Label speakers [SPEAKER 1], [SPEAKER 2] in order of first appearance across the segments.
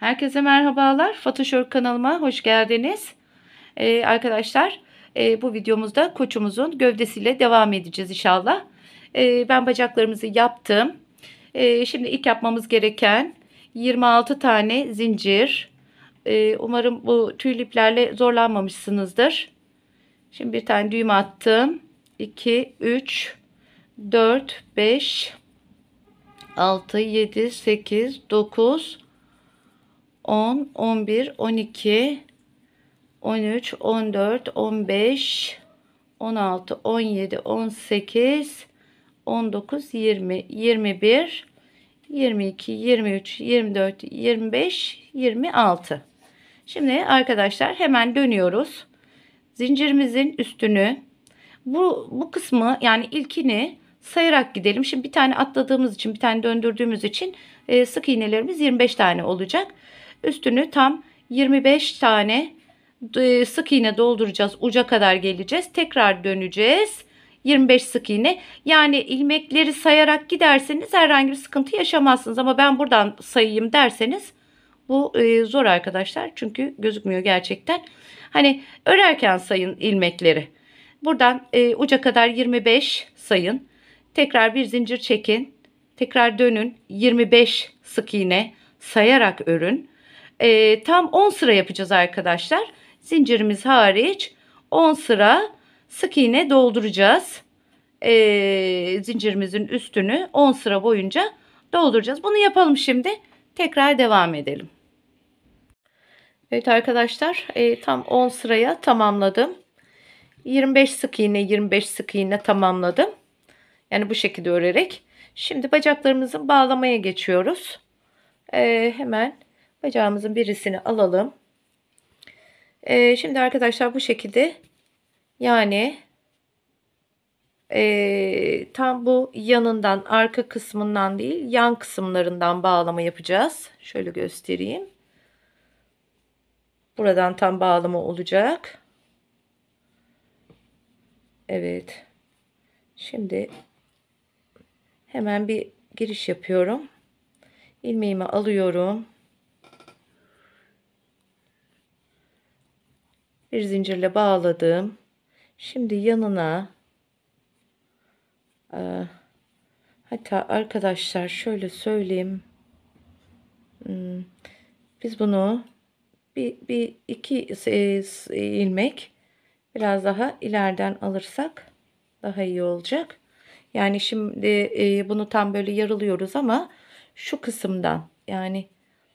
[SPEAKER 1] Herkese merhabalar. Fatışör kanalıma hoş geldiniz. Ee, arkadaşlar e, bu videomuzda koçumuzun gövdesiyle devam edeceğiz inşallah. Ee, ben bacaklarımızı yaptım. Ee, şimdi ilk yapmamız gereken 26 tane zincir. Ee, umarım bu tüylü zorlanmamışsınızdır. Şimdi bir tane düğüm attım. 2, 3, 4, 5, 6, 7, 8, 9, 10, 11, 12, 13, 14, 15, 16, 17, 18, 19, 20, 21, 22, 23, 24, 25, 26. Şimdi arkadaşlar hemen dönüyoruz. Zincirimizin üstünü bu, bu kısmı yani ilkini sayarak gidelim. Şimdi bir tane atladığımız için bir tane döndürdüğümüz için e, sık iğnelerimiz 25 tane olacak. Üstünü tam 25 tane e, sık iğne dolduracağız. Uca kadar geleceğiz. Tekrar döneceğiz. 25 sık iğne. Yani ilmekleri sayarak giderseniz herhangi bir sıkıntı yaşamazsınız. Ama ben buradan sayayım derseniz bu e, zor arkadaşlar. Çünkü gözükmüyor gerçekten. Hani örerken sayın ilmekleri. Buradan e, uca kadar 25 sayın. Tekrar bir zincir çekin. Tekrar dönün. 25 sık iğne sayarak örün. E, tam 10 sıra yapacağız arkadaşlar. Zincirimiz hariç 10 sıra sık iğne dolduracağız. E, zincirimizin üstünü 10 sıra boyunca dolduracağız. Bunu yapalım şimdi. Tekrar devam edelim. Evet arkadaşlar e, tam 10 sıraya tamamladım. 25 sık iğne 25 sık iğne tamamladım. Yani bu şekilde örerek. Şimdi bacaklarımızın bağlamaya geçiyoruz. E, hemen Bacağımızın birisini alalım. Ee, şimdi arkadaşlar bu şekilde yani e, tam bu yanından arka kısmından değil yan kısımlarından bağlama yapacağız. Şöyle göstereyim. Buradan tam bağlama olacak. Evet. Şimdi hemen bir giriş yapıyorum. Ilmeğimi alıyorum. bir zincirle bağladım. Şimdi yanına e, hatta arkadaşlar şöyle söyleyeyim. Hmm, biz bunu bir, bir iki e, e, ilmek biraz daha ileriden alırsak daha iyi olacak. Yani şimdi e, bunu tam böyle yarılıyoruz ama şu kısımdan yani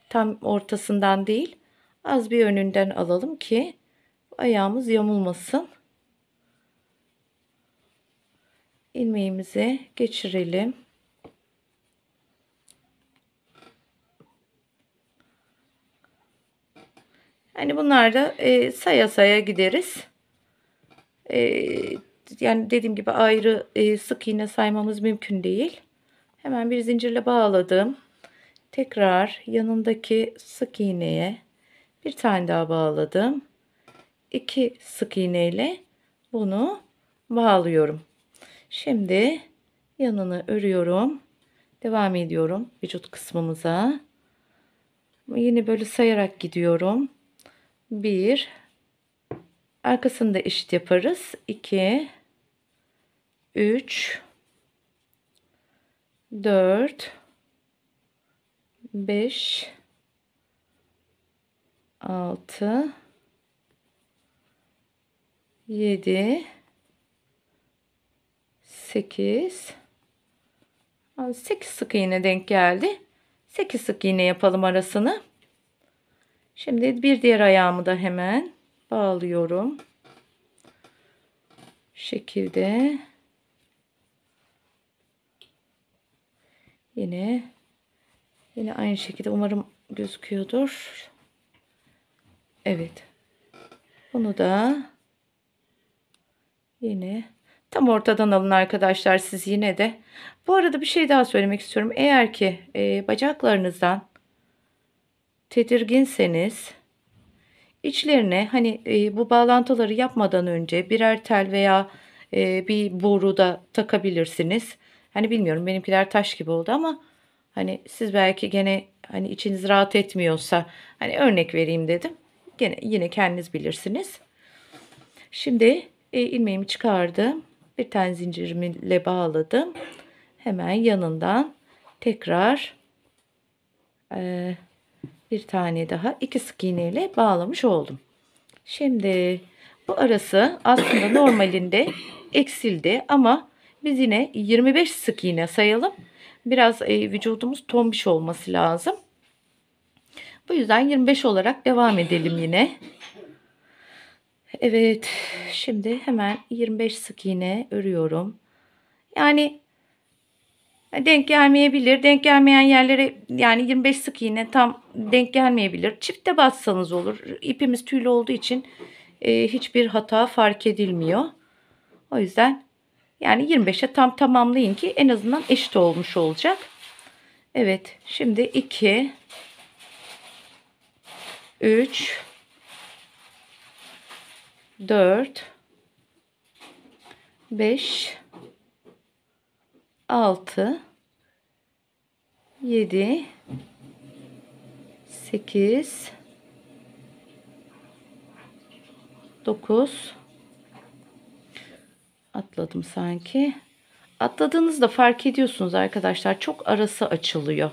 [SPEAKER 1] tam ortasından değil az bir önünden alalım ki Ayağımız yamulmasın. ilmeğimizi geçirelim. Yani bunlar da e, saya saya gideriz. E, yani dediğim gibi ayrı e, sık iğne saymamız mümkün değil. Hemen bir zincirle bağladım. Tekrar yanındaki sık iğneye bir tane daha bağladım iki sık iğne ile bunu bağlıyorum. Şimdi yanını örüyorum. Devam ediyorum vücut kısmımıza. Yine böyle sayarak gidiyorum. 1 Arkasında da eşit yaparız. 2 3 4 5 6 7 8 8 sık iğne denk geldi. 8 sık iğne yapalım arasını. Şimdi bir diğer ayağımı da hemen bağlıyorum. şekilde yine yine aynı şekilde umarım gözüküyordur. Evet. Bunu da Yine tam ortadan alın arkadaşlar siz yine de. Bu arada bir şey daha söylemek istiyorum. Eğer ki e, bacaklarınızdan tedirginseniz içlerine hani e, bu bağlantıları yapmadan önce birer tel veya e, bir boru da takabilirsiniz. Hani bilmiyorum benimkiler taş gibi oldu ama hani siz belki gene hani içiniz rahat etmiyorsa hani örnek vereyim dedim. Gene yine kendiniz bilirsiniz. Şimdi e, ilmeğimi çıkardım. Bir tane zincirimle bağladım. Hemen yanından tekrar e, bir tane daha iki sık iğneyle bağlamış oldum. Şimdi bu arası aslında normalinde eksildi ama biz yine 25 sık iğne sayalım. Biraz e, vücudumuz tombiş olması lazım. Bu yüzden 25 olarak devam edelim yine. Evet şimdi hemen 25 sık iğne örüyorum. Yani e, denk gelmeyebilir. Denk gelmeyen yerlere yani 25 sık iğne tam denk gelmeyebilir. Çifte batsanız olur. İpimiz tüylü olduğu için e, hiçbir hata fark edilmiyor. O yüzden yani 25'e tam tamamlayın ki en azından eşit olmuş olacak. Evet şimdi 2 3 4 5 6 7 8 9 atladım sanki. Atladığınızda fark ediyorsunuz arkadaşlar. Çok arası açılıyor.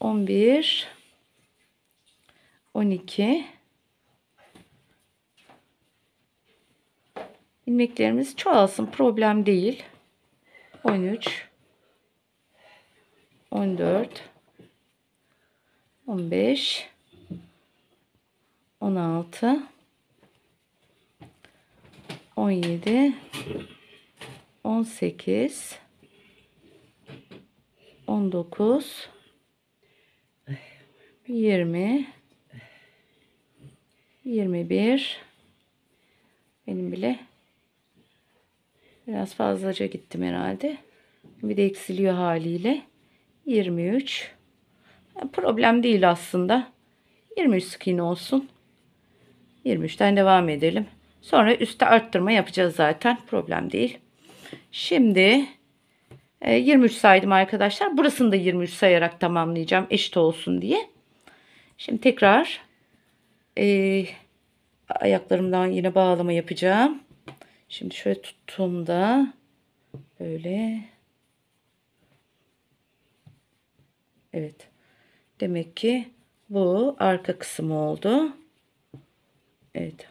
[SPEAKER 1] 11 12 ilmeklerimiz çoğalsın. Problem değil. 13 14 15 16 17 18 19 20 21 benim bile Biraz fazlaca gittim herhalde. Bir de eksiliyor haliyle. 23. Problem değil aslında. 23 skin olsun. 23'ten devam edelim. Sonra üstte arttırma yapacağız zaten. Problem değil. Şimdi 23 e, saydım arkadaşlar. Burasını da 23 sayarak tamamlayacağım. Eşit olsun diye. Şimdi tekrar e, ayaklarımdan yine bağlama yapacağım. Şimdi şöyle tuttuğumda böyle Evet. Demek ki bu arka kısmı oldu. Evet.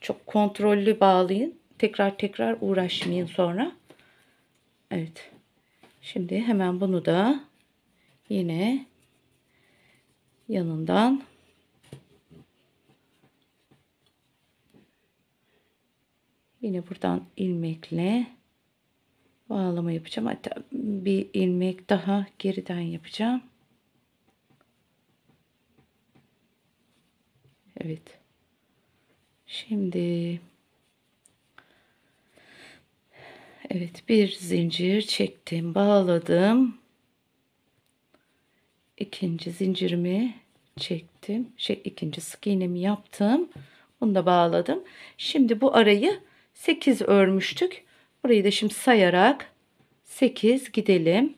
[SPEAKER 1] Çok kontrollü bağlayın. Tekrar tekrar uğraşmayın sonra. Evet. Şimdi hemen bunu da yine yanından Yine buradan ilmekle bağlama yapacağım. Hatta bir ilmek daha geriden yapacağım. Evet. Şimdi Evet, bir zincir çektim, bağladım. İkinci zincirimi çektim. Şey ikinci sık iğnemi yaptım. Bunu da bağladım. Şimdi bu arayı 8 örmüştük. Burayı da şimdi sayarak 8 gidelim.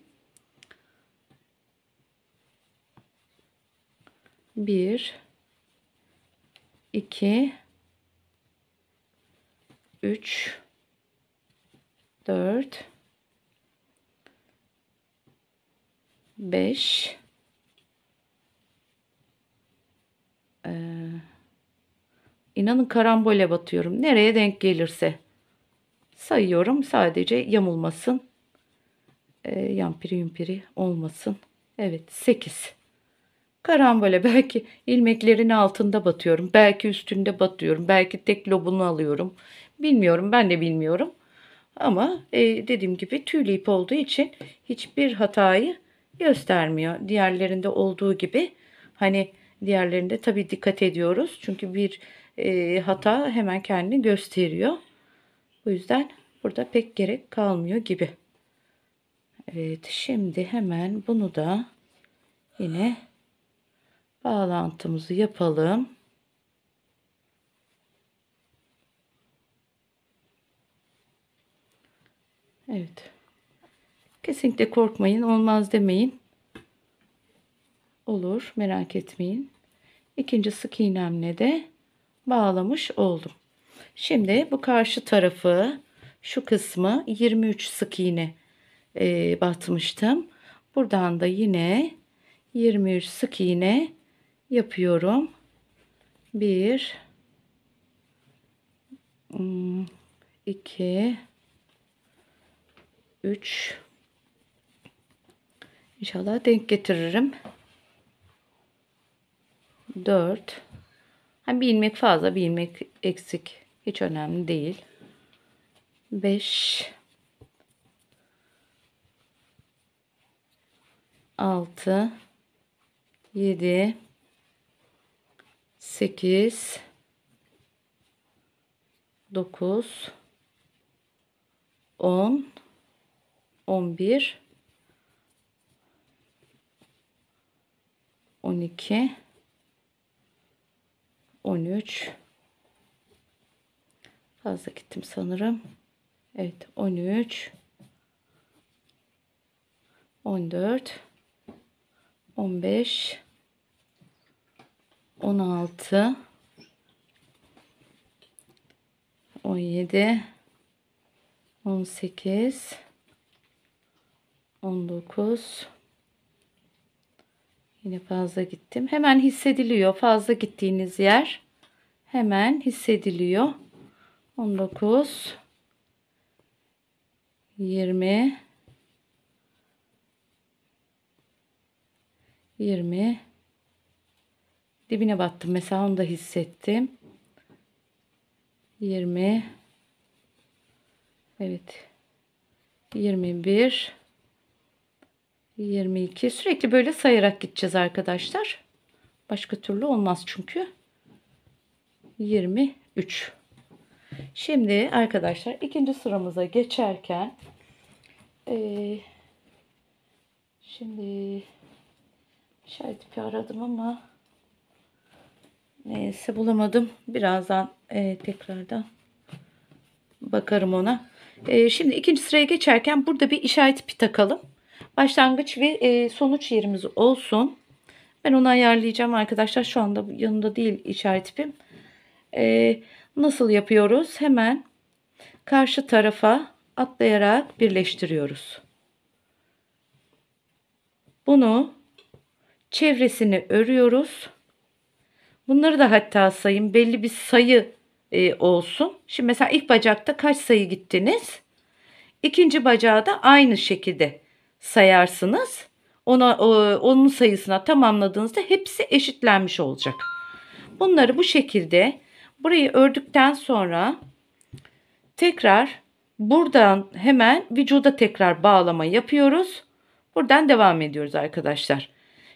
[SPEAKER 1] 1 2 3 4 5 ee, İnanın karambole batıyorum. Nereye denk gelirse. Sayıyorum sadece yamulmasın. E, yampiri yumpiri olmasın. Evet 8. Karambole belki ilmeklerin altında batıyorum. Belki üstünde batıyorum. Belki tek lobunu alıyorum. Bilmiyorum ben de bilmiyorum. Ama e, dediğim gibi tüylü ip olduğu için hiçbir hatayı göstermiyor. Diğerlerinde olduğu gibi hani diğerlerinde tabii dikkat ediyoruz. Çünkü bir e, hata hemen kendini gösteriyor. Bu yüzden burada pek gerek kalmıyor gibi. Evet şimdi hemen bunu da yine bağlantımızı yapalım. Evet. Kesinlikle korkmayın. Olmaz demeyin. Olur. Merak etmeyin. İkinci sık iğnemle de bağlamış oldum. Şimdi bu karşı tarafı şu kısmı 23 sık iğne e, batmıştım. Buradan da yine 23 sık iğne yapıyorum. 1 2 3 İnşallah denk getiririm. 4 yani bir ilmek fazla bir ilmek eksik. Hiç önemli değil. 5 6 7 8 9 10 11 12 13 fazla gittim sanırım. Evet 13 14 15 16 17 18 19 Yine fazla gittim. Hemen hissediliyor. Fazla gittiğiniz yer hemen hissediliyor. 19 20 20 dibine battım mesela onu da hissettim 20 Evet 21 22 sürekli böyle sayarak gideceğiz arkadaşlar. Başka türlü olmaz çünkü. 23 Şimdi arkadaşlar ikinci sıramıza geçerken e, şimdi işaret ipi aradım ama neyse bulamadım. Birazdan e, tekrardan bakarım ona. E, şimdi ikinci sıraya geçerken burada bir işaret ipi takalım başlangıç ve e, sonuç yerimiz olsun. Ben onu ayarlayacağım arkadaşlar. Şu anda yanında değil işaret ipim. E, nasıl yapıyoruz? Hemen karşı tarafa atlayarak birleştiriyoruz. Bunu çevresini örüyoruz. Bunları da hatta sayın. Belli bir sayı e, olsun. Şimdi mesela ilk bacakta kaç sayı gittiniz? İkinci bacağı da aynı şekilde sayarsınız. Ona onun sayısına tamamladığınızda hepsi eşitlenmiş olacak. Bunları bu şekilde burayı ördükten sonra tekrar buradan hemen vücuda tekrar bağlama yapıyoruz. Buradan devam ediyoruz arkadaşlar.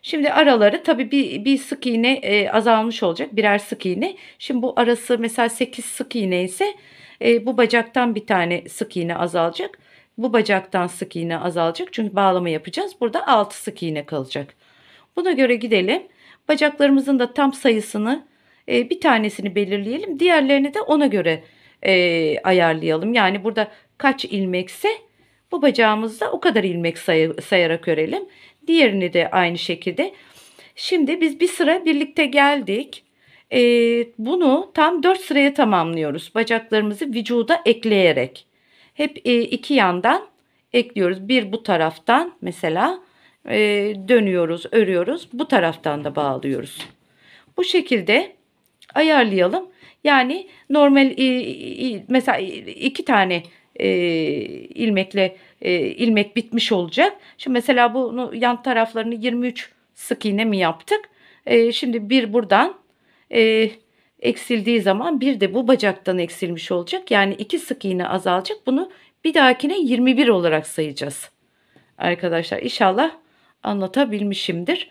[SPEAKER 1] Şimdi araları tabii bir, bir sık iğne e, azalmış olacak. Birer sık iğne. Şimdi bu arası mesela 8 sık iğne ise e, bu bacaktan bir tane sık iğne azalacak. Bu bacaktan sık iğne azalacak çünkü bağlama yapacağız. Burada 6 sık iğne kalacak. Buna göre gidelim. Bacaklarımızın da tam sayısını e, bir tanesini belirleyelim. Diğerlerini de ona göre e, ayarlayalım. Yani burada kaç ilmekse bu bacağımızda o kadar ilmek say sayarak örelim. Diğerini de aynı şekilde. Şimdi biz bir sıra birlikte geldik. E, bunu tam 4 sıraya tamamlıyoruz. Bacaklarımızı vücuda ekleyerek. Hep e, iki yandan ekliyoruz. Bir bu taraftan mesela e, dönüyoruz, örüyoruz. Bu taraftan da bağlıyoruz. Bu şekilde ayarlayalım. Yani normal mesela iki tane e, ilmekle ilmek bitmiş olacak. Şimdi mesela bunu yan taraflarını 23 sık iğne mi yaptık? şimdi bir buradan eksildiği zaman bir de bu bacaktan eksilmiş olacak. Yani iki sık iğne azalacak. Bunu bir dahakine 21 olarak sayacağız. Arkadaşlar inşallah anlatabilmişimdir.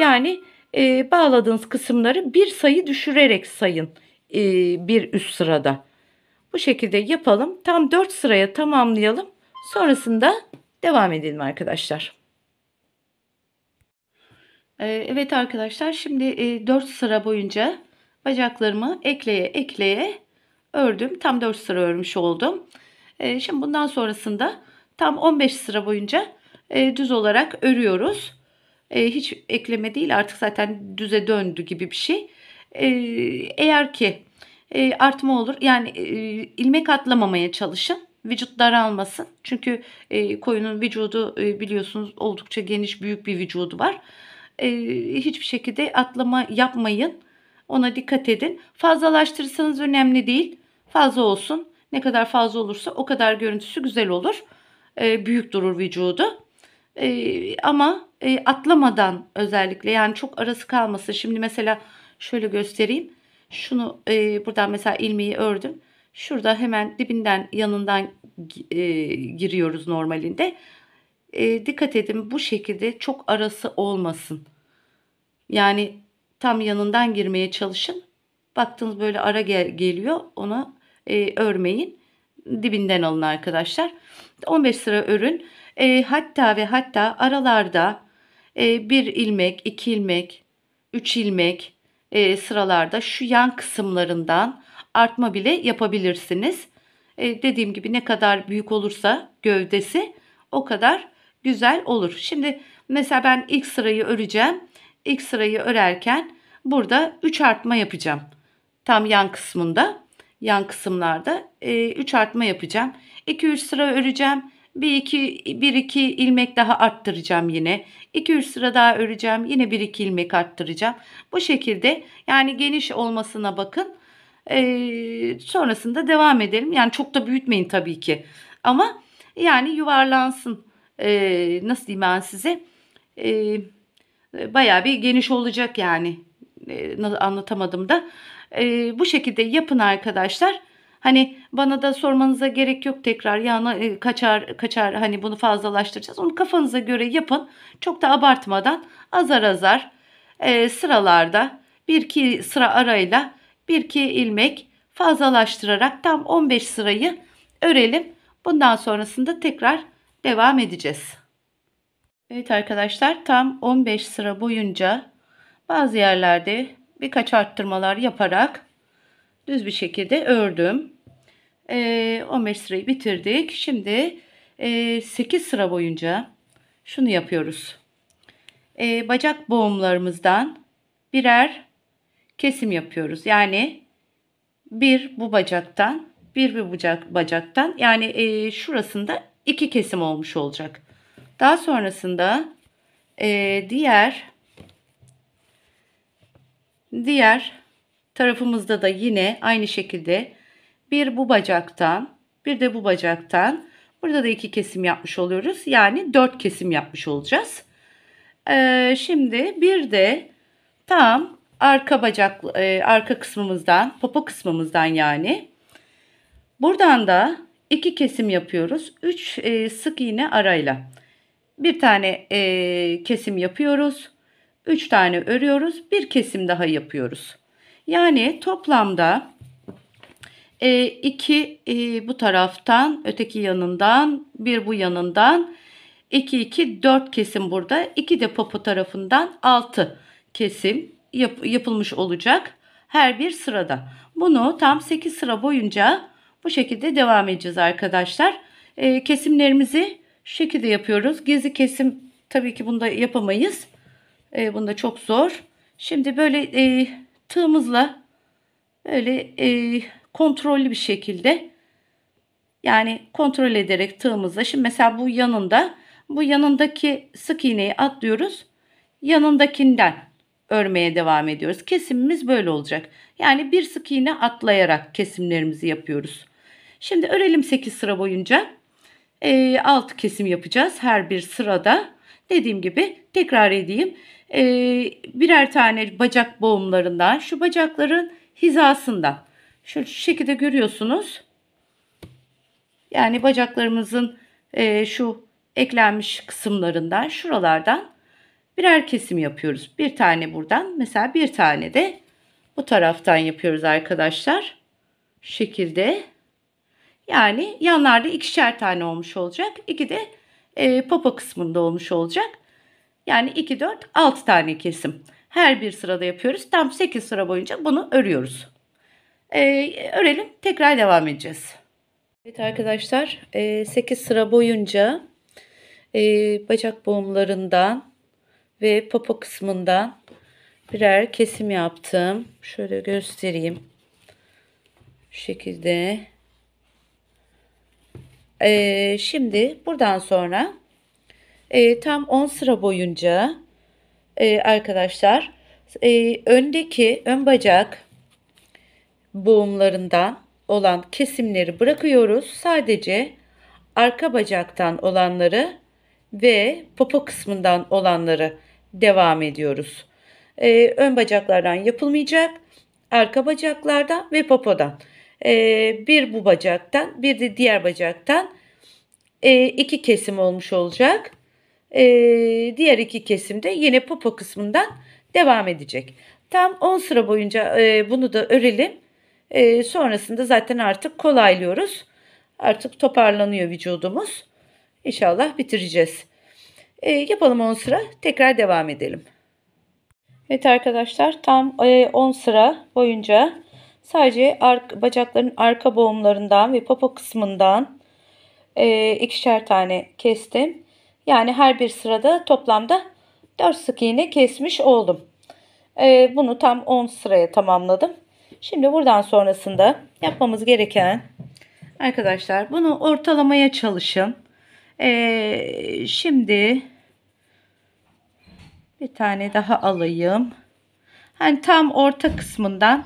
[SPEAKER 1] Yani e, bağladığınız kısımları bir sayı düşürerek sayın e, bir üst sırada. Bu şekilde yapalım. Tam 4 sıraya tamamlayalım. Sonrasında devam edelim arkadaşlar. E, evet arkadaşlar şimdi 4 e, sıra boyunca Bacaklarımı ekleye ekleye ördüm. Tam 4 sıra örmüş oldum. Ee, şimdi bundan sonrasında tam 15 sıra boyunca e, düz olarak örüyoruz. E, hiç ekleme değil artık zaten düze döndü gibi bir şey. E, eğer ki artma olur yani ilmek atlamamaya çalışın. Vücut daralmasın. Çünkü e, koyunun vücudu e, biliyorsunuz oldukça geniş büyük bir vücudu var. E, hiçbir şekilde atlama yapmayın. Ona dikkat edin. Fazlalaştırırsanız önemli değil. Fazla olsun. Ne kadar fazla olursa o kadar görüntüsü güzel olur. E, büyük durur vücudu. E, ama e, atlamadan özellikle yani çok arası kalmasın. Şimdi mesela şöyle göstereyim. Şunu e, buradan mesela ilmeği ördüm. Şurada hemen dibinden yanından e, giriyoruz normalinde. E, dikkat edin bu şekilde çok arası olmasın. Yani tam yanından girmeye çalışın. Baktınız böyle ara gel geliyor onu e, örmeyin. Dibinden alın arkadaşlar. 15 sıra örün. E, hatta ve hatta aralarda e, 1 ilmek, 2 ilmek, 3 ilmek e, sıralarda şu yan kısımlarından artma bile yapabilirsiniz. E, dediğim gibi ne kadar büyük olursa gövdesi o kadar güzel olur. Şimdi mesela ben ilk sırayı öreceğim ilk sırayı örerken burada 3 artma yapacağım. Tam yan kısmında yan kısımlarda 3 e, artma yapacağım. 2-3 sıra öreceğim. 1-2 ilmek daha arttıracağım yine. 2-3 sıra daha öreceğim. Yine 1-2 ilmek arttıracağım. Bu şekilde yani geniş olmasına bakın. E, sonrasında devam edelim. Yani çok da büyütmeyin tabii ki. Ama yani yuvarlansın. E, nasıl diyeyim ben size? Eee ee, Baya bir geniş olacak yani. Ee, anlatamadım da. Ee, bu şekilde yapın arkadaşlar. Hani bana da sormanıza gerek yok tekrar yana e, kaçar kaçar hani bunu fazlalaştıracağız. Onu kafanıza göre yapın. Çok da abartmadan azar azar e, sıralarda bir iki sıra arayla bir iki ilmek fazlalaştırarak tam 15 sırayı örelim. Bundan sonrasında tekrar devam edeceğiz. Evet arkadaşlar tam 15 sıra boyunca bazı yerlerde birkaç arttırmalar yaparak düz bir şekilde ördüm. E, ee, 15 sırayı bitirdik. Şimdi e, 8 sıra boyunca şunu yapıyoruz. E, bacak boğumlarımızdan birer kesim yapıyoruz. Yani bir bu bacaktan bir bu bacak, bacaktan yani e, şurasında iki kesim olmuş olacak. Daha sonrasında e, diğer diğer tarafımızda da yine aynı şekilde bir bu bacaktan bir de bu bacaktan burada da iki kesim yapmış oluyoruz. Yani dört kesim yapmış olacağız. E, şimdi bir de tam arka bacak e, arka kısmımızdan popo kısmımızdan yani buradan da iki kesim yapıyoruz. Üç e, sık iğne arayla bir tane e, kesim yapıyoruz. 3 tane örüyoruz. Bir kesim daha yapıyoruz. Yani toplamda 2 e, iki, e, bu taraftan öteki yanından bir bu yanından 2 2 4 kesim burada. 2 de popo tarafından 6 kesim yap, yapılmış olacak. Her bir sırada. Bunu tam 8 sıra boyunca bu şekilde devam edeceğiz arkadaşlar. E, kesimlerimizi şekilde yapıyoruz. Gizli kesim tabii ki bunda yapamayız. E, bunda çok zor. Şimdi böyle e, tığımızla böyle e, kontrollü bir şekilde yani kontrol ederek tığımızla. Şimdi mesela bu yanında bu yanındaki sık iğneyi atlıyoruz. Yanındakinden örmeye devam ediyoruz. Kesimimiz böyle olacak. Yani bir sık iğne atlayarak kesimlerimizi yapıyoruz. Şimdi örelim 8 sıra boyunca e, ee, 6 kesim yapacağız her bir sırada. Dediğim gibi tekrar edeyim. E, birer tane bacak boğumlarından şu bacakların hizasından. Şöyle şu şekilde görüyorsunuz. Yani bacaklarımızın e, şu eklenmiş kısımlarından şuralardan birer kesim yapıyoruz. Bir tane buradan mesela bir tane de bu taraftan yapıyoruz arkadaşlar. Şu şekilde yani yanlarda ikişer tane olmuş olacak. 2 de e, popo kısmında olmuş olacak. Yani 2, 4, 6 tane kesim. Her bir sırada yapıyoruz. Tam 8 sıra boyunca bunu örüyoruz. E, örelim tekrar devam edeceğiz. Evet arkadaşlar e, 8 sıra boyunca e, bacak boğumlarından ve popo kısmından birer kesim yaptım. Şöyle göstereyim. Şu şekilde. Ee, şimdi buradan sonra e, tam 10 sıra boyunca e, arkadaşlar e, öndeki ön bacak boğumlarından olan kesimleri bırakıyoruz. Sadece arka bacaktan olanları ve popo kısmından olanları devam ediyoruz. Ee, ön bacaklardan yapılmayacak, arka bacaklardan ve popodan. Ee, bir bu bacaktan bir de diğer bacaktan e, iki kesim olmuş olacak. Ee, diğer iki kesimde yine popo kısmından devam edecek. Tam 10 sıra boyunca e, bunu da örelim. Ee, sonrasında zaten artık kolaylıyoruz. Artık toparlanıyor vücudumuz. İnşallah bitireceğiz. E, yapalım 10 sıra. Tekrar devam edelim. Evet arkadaşlar tam 10 e, sıra boyunca Sadece arka, bacakların arka boğumlarından ve popo kısmından e, ikişer tane kestim. Yani her bir sırada toplamda 4 sık iğne kesmiş oldum. E, bunu tam 10 sıraya tamamladım. Şimdi buradan sonrasında yapmamız gereken arkadaşlar bunu ortalamaya çalışın. E, şimdi bir tane daha alayım. Hani tam orta kısmından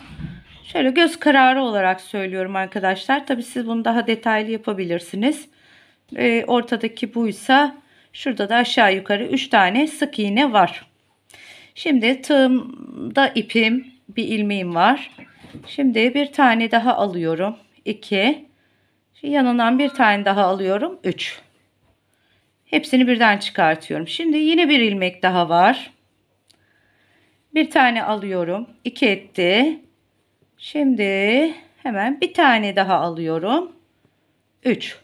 [SPEAKER 1] Şöyle göz kararı olarak söylüyorum arkadaşlar. Tabi siz bunu daha detaylı yapabilirsiniz. E, ortadaki buysa şurada da aşağı yukarı 3 tane sık iğne var. Şimdi tığımda ipim bir ilmeğim var. Şimdi bir tane daha alıyorum. 2 yanından bir tane daha alıyorum. 3 Hepsini birden çıkartıyorum. Şimdi yine bir ilmek daha var. Bir tane alıyorum. 2 etti. Şimdi hemen bir tane daha alıyorum. 3.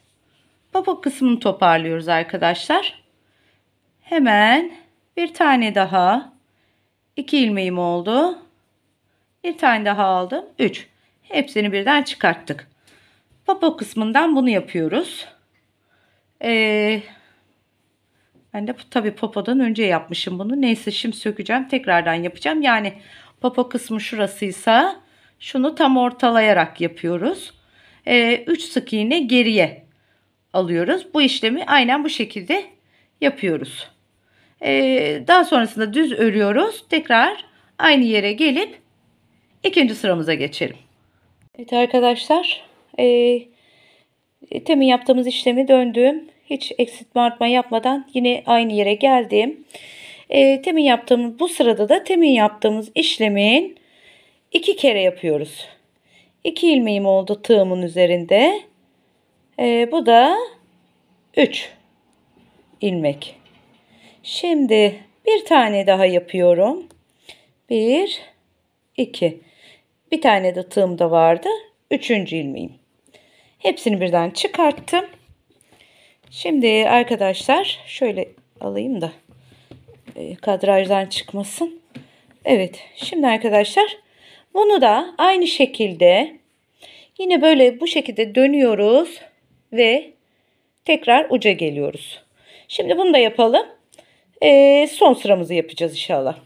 [SPEAKER 1] Baba kısmını toparlıyoruz arkadaşlar. Hemen bir tane daha. 2 ilmeğim oldu. Bir tane daha aldım. 3. Hepsini birden çıkarttık. Papa kısmından bunu yapıyoruz. Ee, ben de tabii popodan önce yapmışım bunu. Neyse şimdi sökeceğim. Tekrardan yapacağım. Yani popo kısmı şurasıysa şunu tam ortalayarak yapıyoruz. 3 ee, sık iğne geriye alıyoruz. Bu işlemi aynen bu şekilde yapıyoruz. Ee, daha sonrasında düz örüyoruz. Tekrar aynı yere gelip ikinci sıramıza geçelim. Evet arkadaşlar e, e, temin yaptığımız işlemi döndüğüm hiç eksiltme artma yapmadan yine aynı yere geldim. E, temin yaptığımız bu sırada da temin yaptığımız işlemin iki kere yapıyoruz. İki ilmeğim oldu tığımın üzerinde. Ee, bu da üç ilmek. Şimdi bir tane daha yapıyorum. Bir, iki. Bir tane de tığımda vardı. Üçüncü ilmeğim. Hepsini birden çıkarttım. Şimdi arkadaşlar şöyle alayım da e, kadrajdan çıkmasın. Evet şimdi arkadaşlar bunu da aynı şekilde yine böyle bu şekilde dönüyoruz ve tekrar uca geliyoruz. Şimdi bunu da yapalım. Ee, son sıramızı yapacağız inşallah.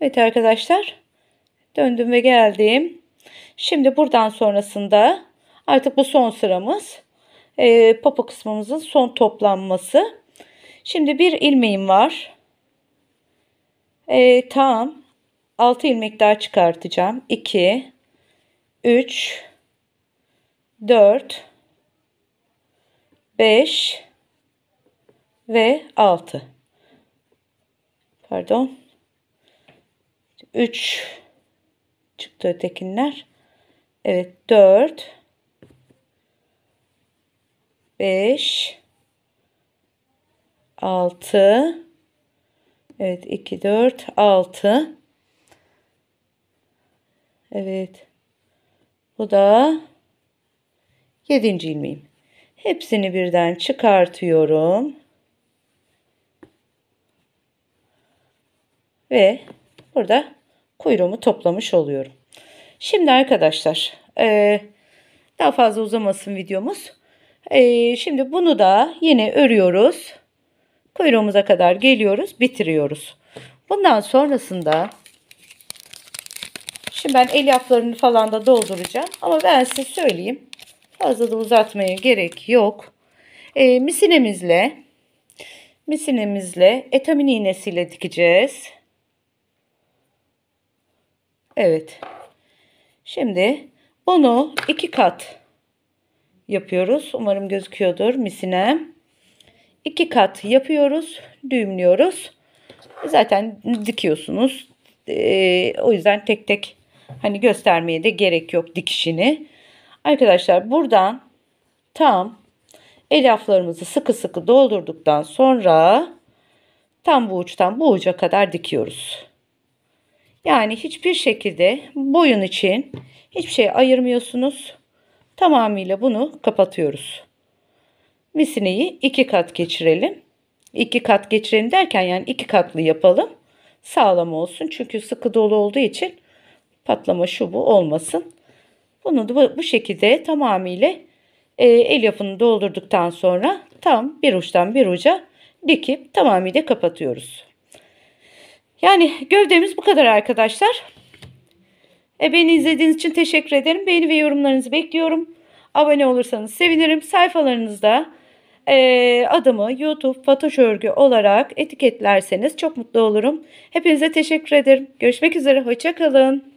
[SPEAKER 1] Evet arkadaşlar döndüm ve geldim. Şimdi buradan sonrasında artık bu son sıramız e, popo kısmımızın son toplanması. Şimdi bir ilmeğim var. E, ee, tam 6 ilmek daha çıkartacağım. 2 3 4 5 ve 6 pardon 3 çıktı ötekinler Evet 4 5 6 Evet 2 4 6 Evet. Bu da yedinci ilmeğim. Hepsini birden çıkartıyorum. Ve burada kuyruğumu toplamış oluyorum. Şimdi arkadaşlar e, daha fazla uzamasın videomuz. E, şimdi bunu da yine örüyoruz. Kuyruğumuza kadar geliyoruz bitiriyoruz. Bundan sonrasında Şimdi ben elyaflarını falan da dolduracağım. Ama ben size söyleyeyim. Fazla da uzatmaya gerek yok. E, ee, misinemizle misinemizle etamin iğnesiyle dikeceğiz. Evet. Şimdi bunu iki kat yapıyoruz. Umarım gözüküyordur misinem. İki kat yapıyoruz. Düğümlüyoruz. Zaten dikiyorsunuz. Ee, o yüzden tek tek Hani göstermeye de gerek yok dikişini. Arkadaşlar buradan tam elaflarımızı sıkı sıkı doldurduktan sonra tam bu uçtan bu uca kadar dikiyoruz. Yani hiçbir şekilde boyun için hiçbir şey ayırmıyorsunuz. Tamamıyla bunu kapatıyoruz. Misineyi iki kat geçirelim. İki kat geçirelim derken yani iki katlı yapalım. Sağlam olsun çünkü sıkı dolu olduğu için patlama şu bu olmasın. Bunu da bu şekilde tamamıyla e, el yapını doldurduktan sonra tam bir uçtan bir uca dikip tamamıyla kapatıyoruz. Yani gövdemiz bu kadar arkadaşlar. E, beni izlediğiniz için teşekkür ederim. Beğeni ve yorumlarınızı bekliyorum. Abone olursanız sevinirim. Sayfalarınızda e, adımı YouTube Fatoş Örgü olarak etiketlerseniz çok mutlu olurum. Hepinize teşekkür ederim. Görüşmek üzere. Hoşçakalın.